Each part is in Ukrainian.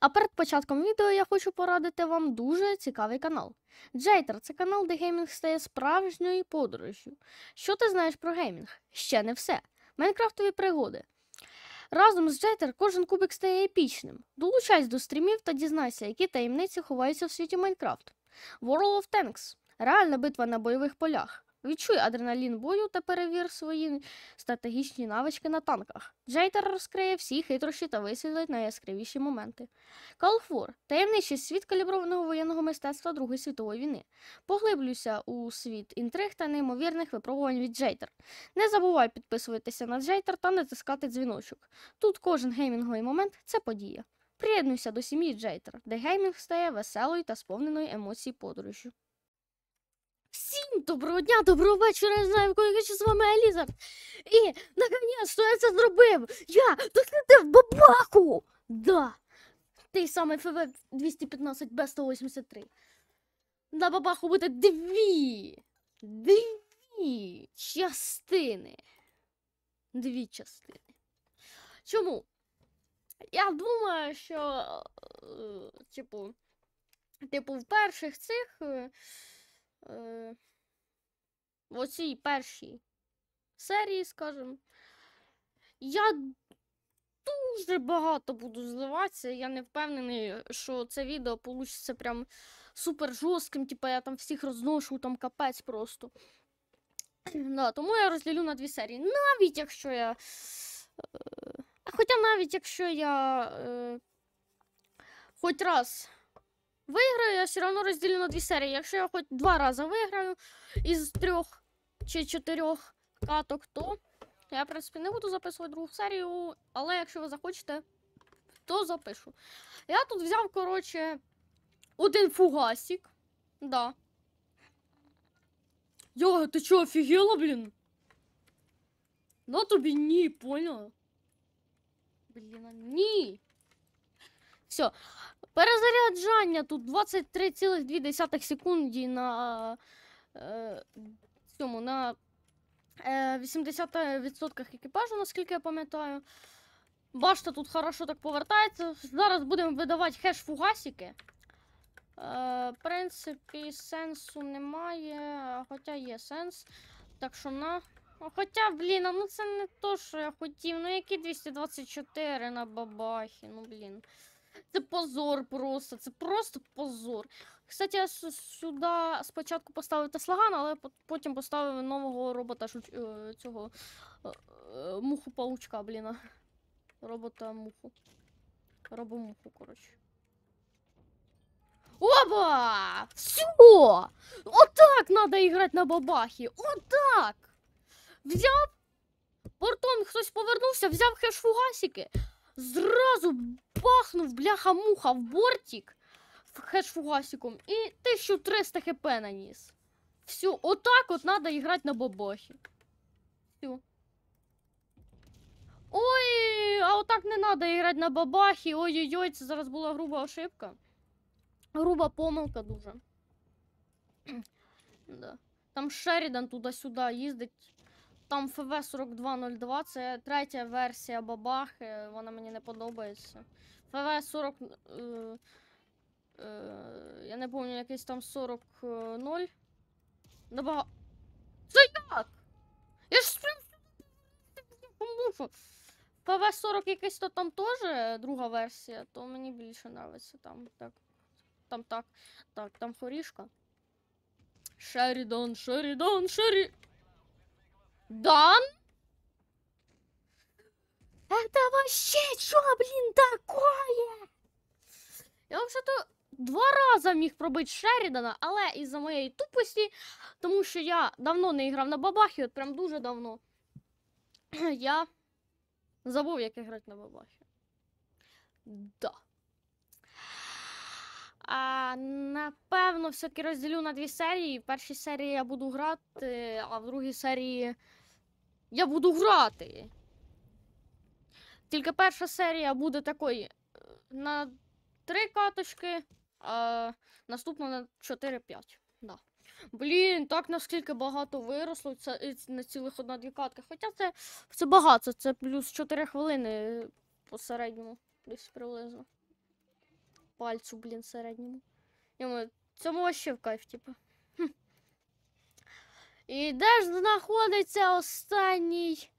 А перед початком відео я хочу порадити вам дуже цікавий канал. Джейтер це канал, де геймінг стає справжньою подорожжю. Що ти знаєш про геймінг? Ще не все. Майнкрафтові пригоди. Разом з Джейтер кожен кубик стає епічним. Долучайся до стрімів та дізнайся, які таємниці ховаються в світі Майнкрафт. World of Tanks реальна битва на бойових полях. Відчуй адреналін бою та перевір свої стратегічні навички на танках. Джейтер розкриє всі хитрощі та висвітлить найяскравіші моменти. Калфур таємничий світ каліброваного воєнного мистецтва Другої світової війни. Поглиблюйся у світ інтриг та неймовірних випробувань від Джейтер. Не забувай підписуватися на Джейтер та натискати дзвіночок. Тут кожен геймінговий момент це подія. Приєднуйся до сім'ї Джейтер, де геймінг стає веселою та сповненою емоцій подорожю. Всім доброго дня, доброго вечора, я не знаю, коли з вами Аліза. І наконець-то я це зробив. Я дослідив бабаху. Да. Той самий ФВ 215 б 183 На бабаху буде дві. Дві частини. Дві частини. Чому? Я думаю, що, е, типу, типу, в перших цих. Е, в е, оцій першій серії, скажімо. Я дуже багато буду здаватися, Я не впевнений, що це відео вийде прям супер жорстким, типу я там всіх розношу, там капець просто. Да, Тому я розділю на дві серії. Навіть якщо я. Е, хоча навіть якщо я е, хоч раз виграю, я все одно розділю на дві серії. Якщо я хоч два рази виграю із трьох чи чотирьох каток, то я, в принципі, не буду записувати другу серію, але якщо ви захочете, то запишу. Я тут взяв, коротше, один фугасик. Да. Йо, ти чо, офігела, блін? На тобі ні, поняла? Блін, ні. Все. Перезаряджання тут 23,2 секунді на е, цьому, на е, 80% екіпажу, наскільки я пам'ятаю. Башта тут хорошо так повертається. Зараз будемо видавати хеш-фугасики. Е, в принципі, сенсу немає, хоча є сенс. Так що на. Ну, хоча, блін, ну це не то, що я хотів. Ну, які 224 на бабахі, ну, блін. Це позор просто, це просто позор. Кстати, я сюди спочатку поставив Теслаган, але потім поставив нового робота е, цього е, е, муху паучка, блін. Робота муху. Робомуху, коротше. Оба! Все! Отак треба надо на бабахе! Отак! Взяв, портом хтось повернувся, взяв хеш-фугасики, зразу бахнув бляха-муха в бортик фугасиком і 1300 хп наніс. Все, отак от надо играть на бабахі. Все. Ой, а отак не надо играть на бабахі. Ой-ой-ой, це зараз була груба ошибка. Груба помилка дуже. да. Там Шеридан туди-сюди їздить. Там ФВ-4202, це третя версія бабахи, вона мені не подобається. ФВ-40. Е, е, я не пам'ятаю, якийсь там 40-0. Набага... Це як? Я ж прям ФВ-40 якийсь то там теж друга версія, то мені більше подобається там так. Там так. Так, там хорішка. Шерідан, Шерідан, Шері. Дон? Это вообще что, блин, такое? Я взагалі-то два рази міг пробити Шерідана, але із-за моєї тупості, тому що я давно не грав на бабахі, от прям дуже давно. Я забув, як грати на бабахі. Да. А, Напевно, все-таки розділю на дві серії. В першій серії я буду грати, э, а в другій серії. Я буду грати. Тільки перша серія буде такої е, на три каточки, а наступна на 4-5. Да. Блін, так наскільки багато виросло, це на цілих одна-дві катки. Хоча це це багато, це плюс 4 хвилини по середньому, десь приблизно. Пальцю, блін, середньому. Йому, цьому ще в кайф, типу. І де ж знаходиться останній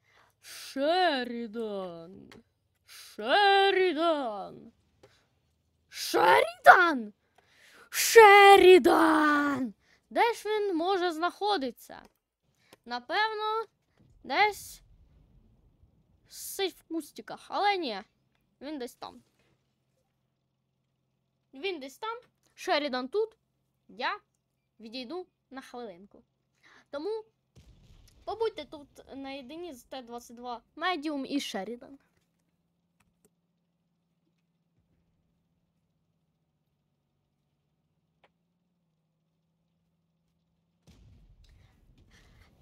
Шерідан? Шерідан. Шерідан. Шерідан. Де ж він може знаходитися? Напевно, десь сидь в кустиках, але ні, він десь там. Він десь там. Шерідан тут. Я відійду на хвилинку. Тому побудьте тут наєдині з Т-22 Medium і Sheridan.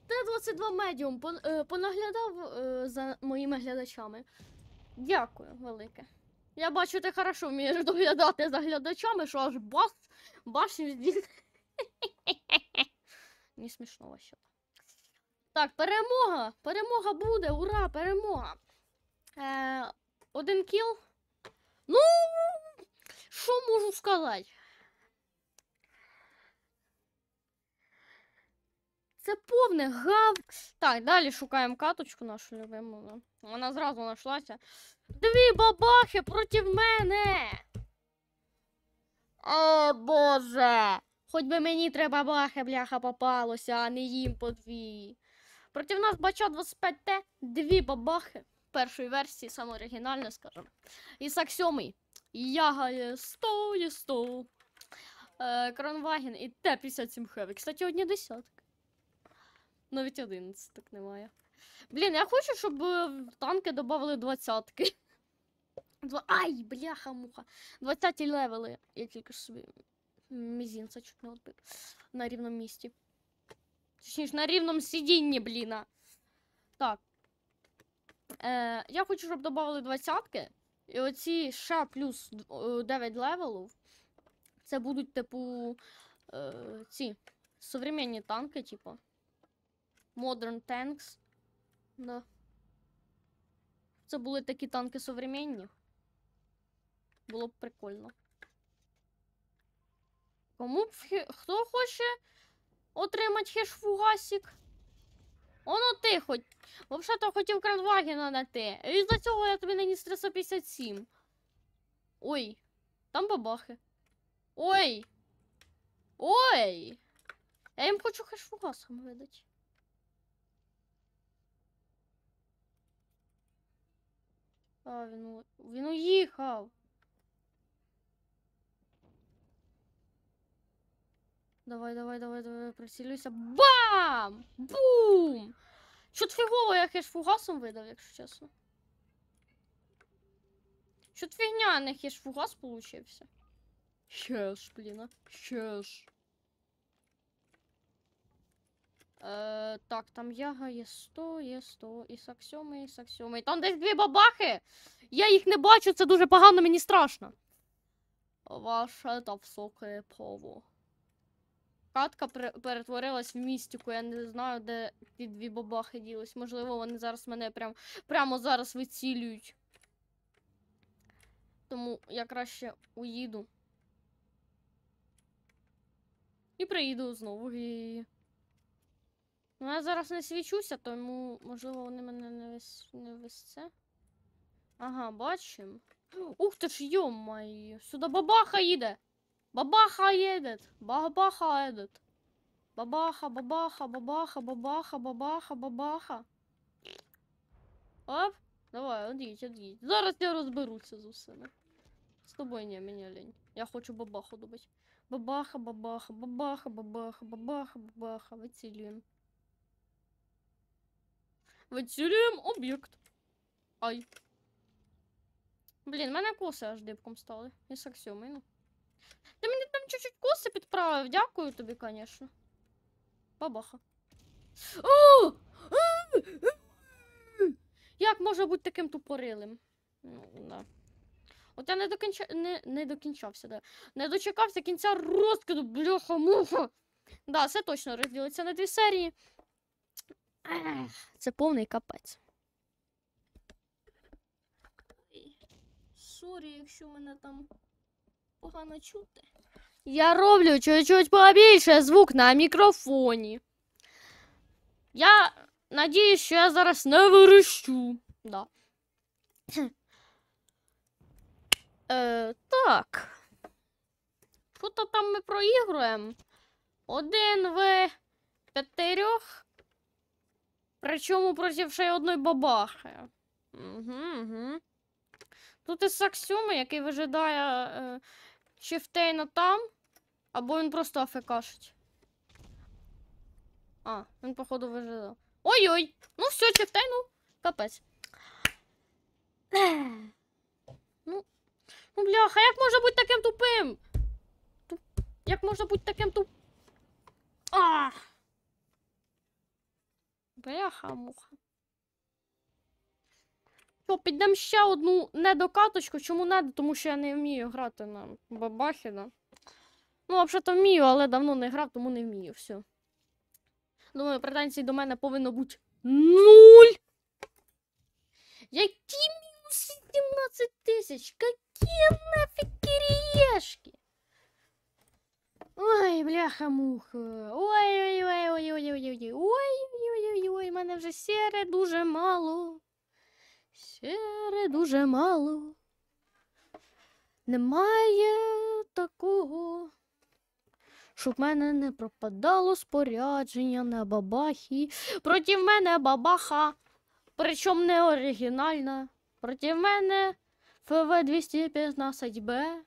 Т-22 Medium понаглядав е, за моїми глядачами. Дякую, велике. Я бачу, ти хорошо вмієш доглядати за глядачами, що аж бас, башню здійснив. Не смішно ще. Так, перемога! Перемога буде! Ура! Перемога! Е, Один кіл. Ну, що можу сказати? Це повний гав. Так, далі шукаємо каточку нашу любиму. Ну. Вона зразу знайшлася. Дві бабахи проти мене. О, Боже! Хоч би мені треба бахе, бляха, попалося, а не їм по дві. Проти нас бача 25Т, дві бабахи першої версії, саме оригінальне, скажімо. Ісак 7, Ягає 100 і 100. Е, Кронваген і Т-57 Хеві. Кстати, одні десятки. Навіть 11 так немає. Блін, я хочу, щоб е, танки додавали двадцятки. Ай, бляха-муха. 20 левели, я тільки ж собі мизинца чуть не отбив. На рівному місці. Точніше, на рівному сидінні, бліна. Так. Е, Я хочу, щоб додали двадцятки. І оці ще плюс 9 левелів. Це будуть, типу, е, ці современні танки, типу. Modern Tanks. Да. Це були такі танки современні. Було б прикольно. Кому б хто хоче отримати хешфугасік? Оно ти хоч. Взагалі-то хотів кранвагіна на те. І за цього я тобі наніс 357. Ой, там бабахи. Ой! Ой! Я їм хочу хешфугасом видати. А, він, він уїхав. Давай, давай, давай, давай, прицілюйся. Бам! Бум! Чуть фігово, як я ж фугасом видав, якщо чесно. Чуть фігня, а не хіш фугас получився. Ще ж, блін, ще ж. Е, так, там яга є 100, є 100, і саксьоми, і саксьоми. Там десь дві бабахи! Я їх не бачу, це дуже погано, мені страшно. Ваше та високе пово. Катка перетворилась в містику. Я не знаю, де ті дві бабахи ділись. Можливо, вони зараз мене прям, прямо зараз вицілюють. Тому я краще уїду. І приїду знову. Ну, я зараз не свічуся, тому, можливо, вони мене не весь не висце. Ага, бачимо. Ух ти ж, йомай, сюди бабаха їде! Бабаха едет. Бабаха едет. Бабаха, бабаха, бабаха, бабаха, бабаха, бабаха. Оп. Давай, одіть, одіть. Зараз я разберусь з усіми. С тобой не, меня, лень. Я хочу бабаху добити. Бабаха, бабаха, бабаха, бабаха, бабаха, бабаха. Вицілюємо. Вицілюємо объект. Ай. Блін, мене коси аж дибком стали. І з аксіомину. Ти мені там чуть-чуть коси підправив. Дякую тобі, звісно. Бабаха. О! Як може бути таким тупорилим? Ну, От я не докінча... не, не докінчався, да. Не дочекався кінця розкиду, бляха, муха. Да, це точно розділиться на дві серії. Це повний капець. Сорі, якщо мене там погано чути. Я роблю чуть-чуть побільше звук на мікрофоні. Я надіюсь, що я зараз не вирощу. Да. Е, Так. Що то там ми проігруємо? Один в п'ятирьох. Причому проти ще й одної бабахи. Угу, угу. Тут і Саксюми, який вижидає. Е, Шифтейна там, або він просто афекашить. А, він, походу, вижидав. Ой-ой! Ну все, Шифтейну, капець. Ну, ну бляха, як можна бути таким тупим? Туп... Як можна бути таким тупим? А! Бляха, муха. Що, ну, підемо ще одну недокаточку. Чому не? Тому що я не вмію грати на бабахіна. Ну, взагалі-то вмію, але давно не грав, тому не вмію все. Думаю, претензій до мене повинно бути нуль. Які мінус 17 тисяч? Які нафіг кириєшки? Ой, бляха-муха. Ой-ой-ой-ой-ой-ой-ой. Ой-ой-ой-ой, ой мене вже сіре дуже мало. Сіре дуже мало. Немає такого, щоб в мене не пропадало спорядження на бабахі. Проти мене бабаха, причому не оригінальна. Проти мене фв 215 б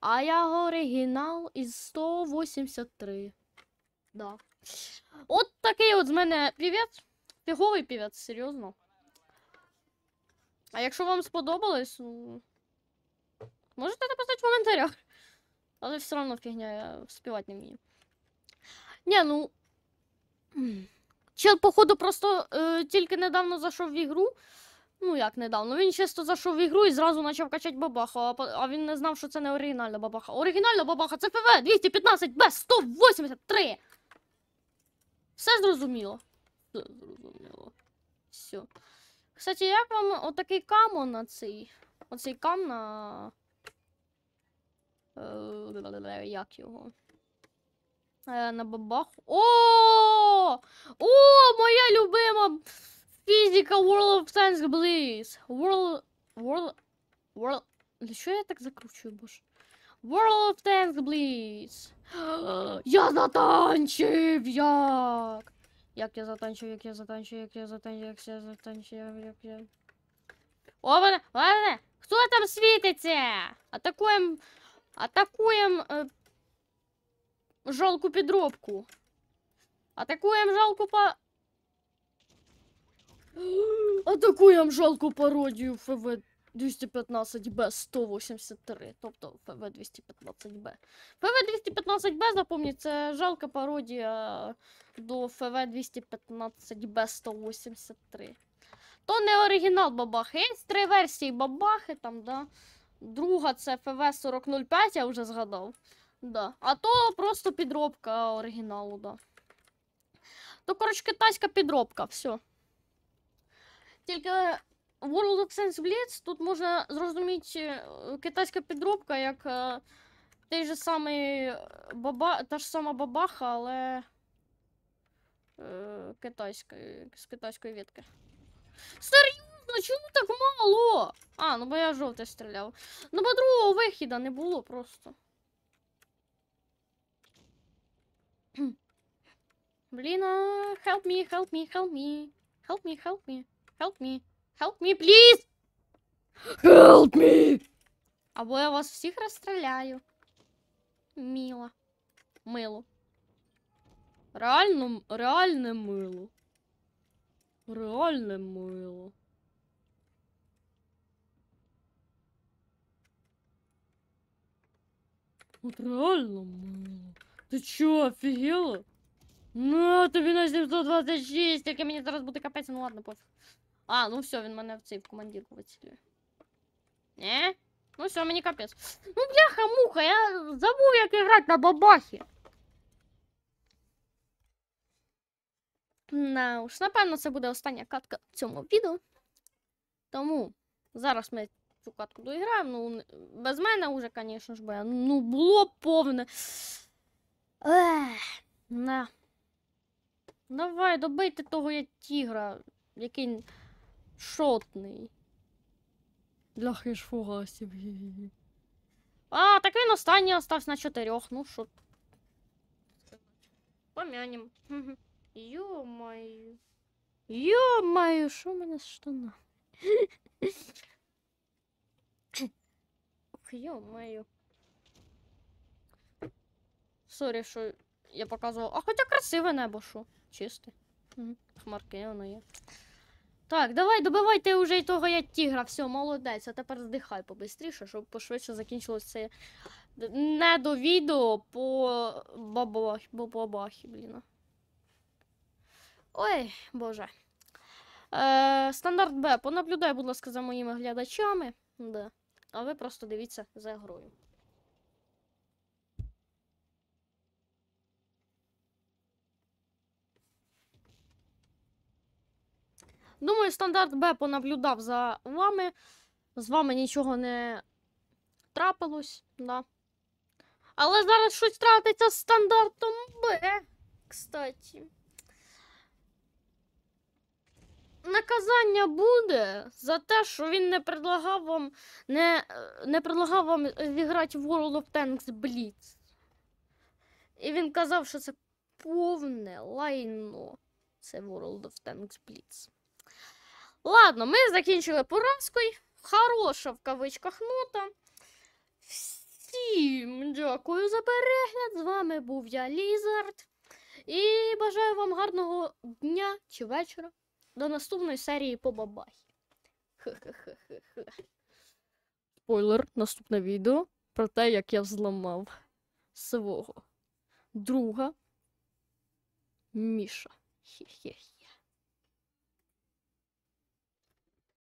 а я оригінал із 183. Да. От такий от з мене півець. Фіговий півець, серйозно. А якщо вам сподобалось, ну. Можете написати в коментарях. Але все одно фігня, я співати не вмію. Ні, ну. Чел, походу, просто е, тільки недавно зайшов в ігру. Ну, як недавно. Він чисто зайшов в ігру і зразу почав качати бабаха, а, а він не знав, що це не оригінальна бабаха. Оригінальна бабаха це ПВ 215 б 183. Все зрозуміло. Все зрозуміло. Все. Кстати, як вам отакий камон на цей? Оцей кам на. Е, як його? Е, на бабах. О! О, моя любима фізика World of Tanks Blitz! World. World. World. Для що я так закручую, боже? World of Tanks Blitz! Я затанчив як! Як я затанчу, як я затанчу, як я затанчу, як я затанчую, як я. О, вона, вона! Хто там світиться? Атакуєм. Атакуєм е, жалку підробку. Атакуємо жалку по. Атакуємо жалку пародію ФВ 215Б 183. Тобто ФВ 215Б. ФВ 215Б, запомніть, це жалка пародія до фв 215 б 183 То не оригінал бабахи. Є три версії бабахи там, да. Друга це ФВ-4005, я вже згадав. Да. А то просто підробка оригіналу, да. То, коротше, китайська підробка, все. Тільки World of Sense Blitz тут можна зрозуміти е, китайська підробка як е, той же самий баба, та ж сама бабаха, але е, китайської, з китайської вітки. Серйозно, чому так мало? А, ну бо я жовте стріляв. Ну, бо другого вихіда не було просто. Блін, help me, help me, help me. Help me, help me, help me. Help me, please! Help me! Або я вас всіх розстріляю. Мило. Мило. Реально, реальне мило. Реальне мило. От реально мило. Ти чо, офігела? Ну, тобі на 726, тільки мені зараз буде капець, ну ладно, пофіг. А, ну все, він мене в цей в командірку вицілює. Не? Ну все, мені капець. Ну, бляха-муха, я забув, як грати на бабахі. Ну, уж напевно, це буде остання катка в цьому відео. Тому зараз ми цю катку доіграємо. Ну, без мене уже, звісно ж, бо ну, було повне. Ех, на. Давай, добийте того я тігра, який шотний. Для хешфугасів. А, так він останній остався на чотирьох. Ну що. Помянем. Йо-маю. Йо-маю, що в мене з штана? Йо-маю. Сорі, що я показував. А хоча красиве небо, що? Чисте. Хмарки воно є. Так, давай добивайте вже і того я тігра, все, молодець, а тепер здихай побистріше, щоб пошвидше закінчилось це не відео по бабах, бабахі, блін. Ой, боже. Е, Стандарт Б. Понаблюдай, будь ласка, за моїми глядачами. Да. А ви просто дивіться за грою. Думаю, стандарт Б понаблюдав за вами. З вами нічого не трапилось, да. Але зараз щось тратиться з стандартом Б, кстати. наказання буде за те, що він не предлагав вам не, не предлагав вам зіграти в World of Tanks Blitz. І він казав, що це повне лайно. Це World of Tanks Blitz. Ладно, ми закінчили поразкою. Хороша в кавичках нота. Всім дякую за перегляд. З вами був я Лізард. І бажаю вам гарного дня чи вечора до наступної серії по бабахі. Спойлер, наступне відео про те, як я взламав свого друга Міша. Хі-хі-хі.